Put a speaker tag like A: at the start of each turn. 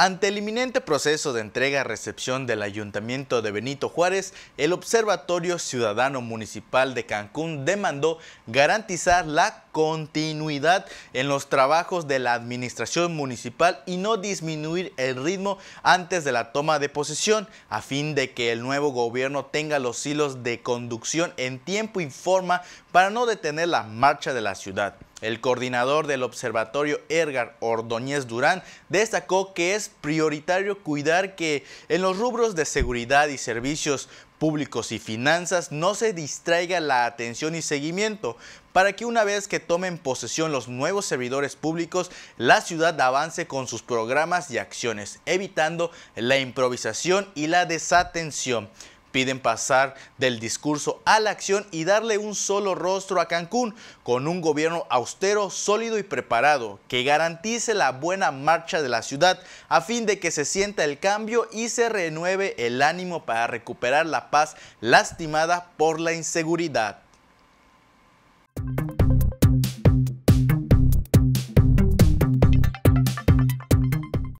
A: Ante el inminente proceso de entrega-recepción del Ayuntamiento de Benito Juárez, el Observatorio Ciudadano Municipal de Cancún demandó garantizar la continuidad en los trabajos de la administración municipal y no disminuir el ritmo antes de la toma de posesión, a fin de que el nuevo gobierno tenga los hilos de conducción en tiempo y forma para no detener la marcha de la ciudad. El coordinador del observatorio Ergar Ordóñez Durán destacó que es prioritario cuidar que en los rubros de seguridad y servicios públicos y finanzas no se distraiga la atención y seguimiento para que una vez que tomen posesión los nuevos servidores públicos, la ciudad avance con sus programas y acciones, evitando la improvisación y la desatención. Piden pasar del discurso a la acción y darle un solo rostro a Cancún, con un gobierno austero, sólido y preparado, que garantice la buena marcha de la ciudad a fin de que se sienta el cambio y se renueve el ánimo para recuperar la paz lastimada por la inseguridad.